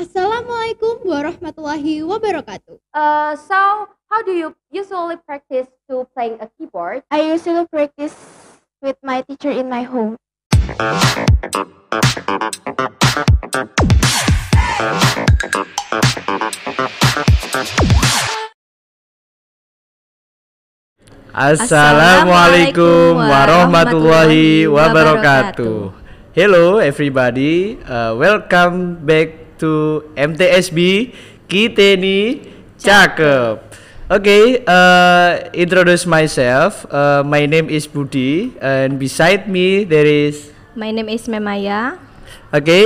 Assalamualaikum warahmatullahi wabarakatuh. Uh, so, how do you usually practice to playing a keyboard? I usually practice with my teacher in my home. Assalamualaikum warahmatullahi wabarakatuh. Hello everybody, uh, welcome back to MTSB kita ini cakep. Oke, okay, uh, eh, introduce myself. Uh, my name is Budi and beside me there is My name is Memaya. Oke. Okay.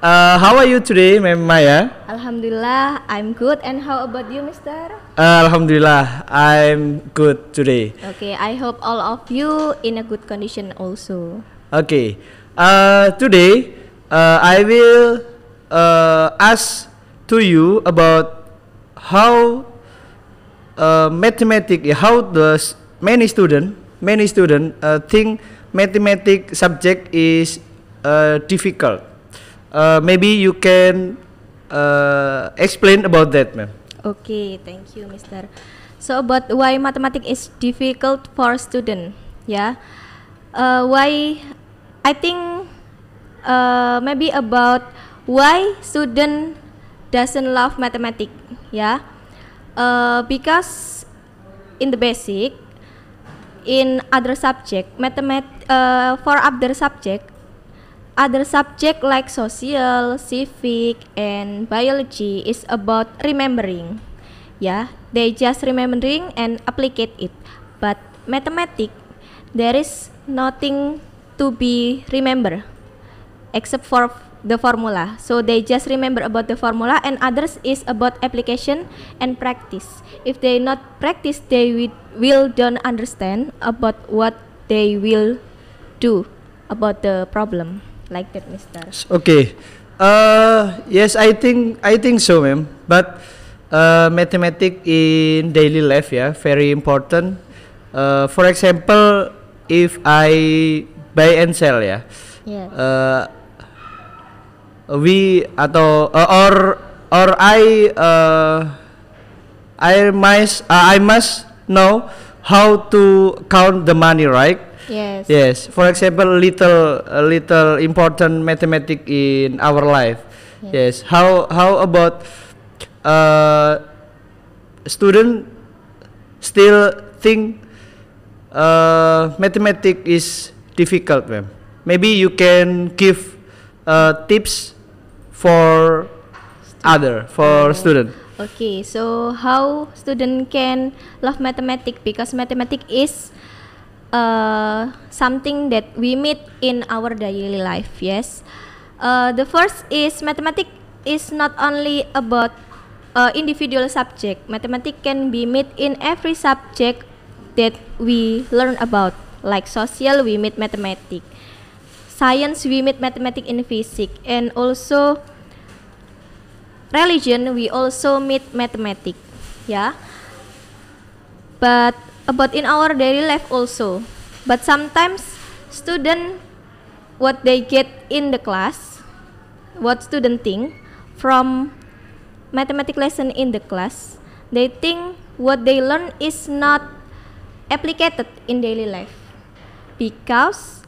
Uh, eh, how are you today, Memaya? Alhamdulillah, I'm good. And how about you, Mister? Uh, Alhamdulillah, I'm good today. Okay, I hope all of you in a good condition also. Okay. Uh, today, uh, I will uh, ask to you about how uh, mathematics, how does many student, many student uh, think mathematics subject is uh, difficult. Uh, maybe you can uh, explain about that, ma'am. Okay, thank you, Mister. So about why mathematics is difficult for student, yeah. Uh, why? I think uh, maybe about why student doesn't love mathematics ya yeah. uh, because in the basic in other subject mathemat uh, for other subject other subject like social civic and biology is about remembering ya yeah. they just remembering and applicate it but mathematics there is nothing to be remembered except for the formula. So they just remember about the formula and others is about application and practice. If they not practice, they will, don't understand about what they will do about the problem. Like that, Mister. Okay. Uh, yes, I think I think so, ma'am. But uh, mathematics in daily life, yeah, very important. Uh, for example, if I buy and sell, yeah. Yeah. Uh, we atau uh, or or I uh, I must uh, I must know how to count the money, right? Yes. Yes. For example, little a little important mathematic in our life. Yes. yes. How how about uh, student still think uh, mathematics is difficult, ma'am? Maybe you can give uh, tips for other for oh. student. Okay, so how student can love mathematics because mathematics is uh, something that we meet in our daily life. Yes, uh, the first is mathematics is not only about uh, individual subject. Mathematics can be met in every subject that we learn about. Like social, we meet mathematics. Science, we meet mathematics in physics, and also religion, we also meet mathematics. Yeah. But about in our daily life also. But sometimes student what they get in the class, what student think from mathematics lesson in the class, they think what they learn is not applied in daily life because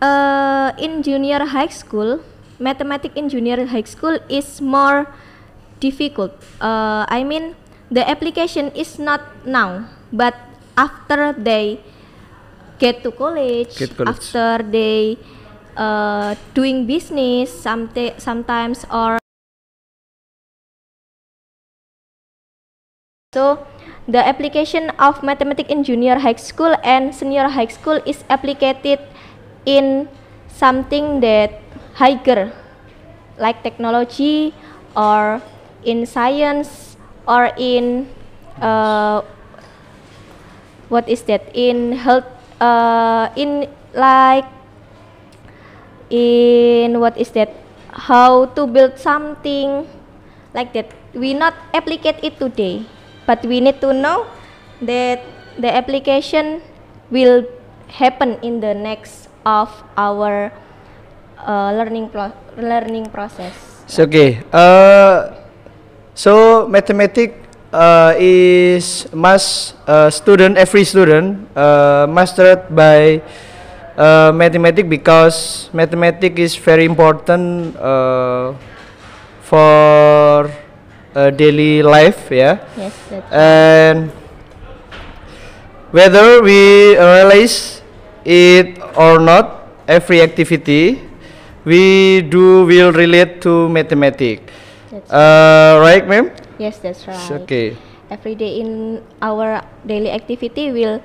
uh, in junior high school mathematics engineering high school is more difficult. Uh, I mean, the application is not now, but after they get to college, get college. after they uh, doing business someti- sometimes or so the application of mathematics in junior high school and senior high school is applied in something that higher, like technology or in science or in uh, what is that in health uh, in like in what is that how to build something like that we not applicate it today but we need to know that the application will happen in the next of our uh, learning pro learning process. So, okay. Uh, so mathematics uh, is must uh, student every student uh, mastered by uh, mathematics because mathematics is very important uh, for uh, daily life. Yeah. Yes. and whether we realize it or not, every activity we do will relate to mathematics. Uh, right, ma'am? Yes, that's right. Okay. Every day in our daily activity, we'll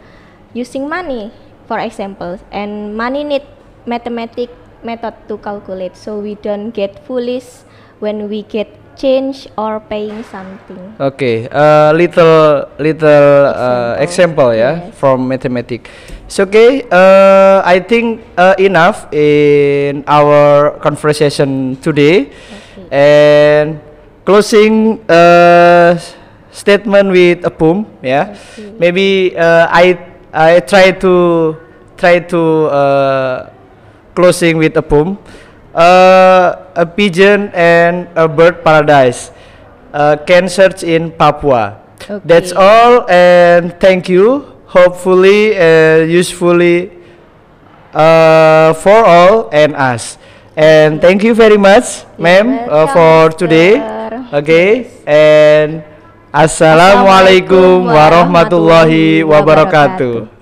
using money, for example, and money need mathematic method to calculate, so we don't get foolish when we get change or paying something. Okay, uh, little little uh, example, example yeah yes. from mathematics. It's okay. Uh, I think uh, enough in our conversation today, okay. and closing uh, statement with a poem. Yeah, okay. maybe uh, I I try to try to uh, closing with a poem. Uh, a pigeon and a bird paradise uh, can search in Papua. Okay. That's all and thank you. Hopefully uh, usefully uh, for all and us. And thank you very much, ma'am, uh, for today. Okay, and assalamualaikum warahmatullahi wabarakatuh.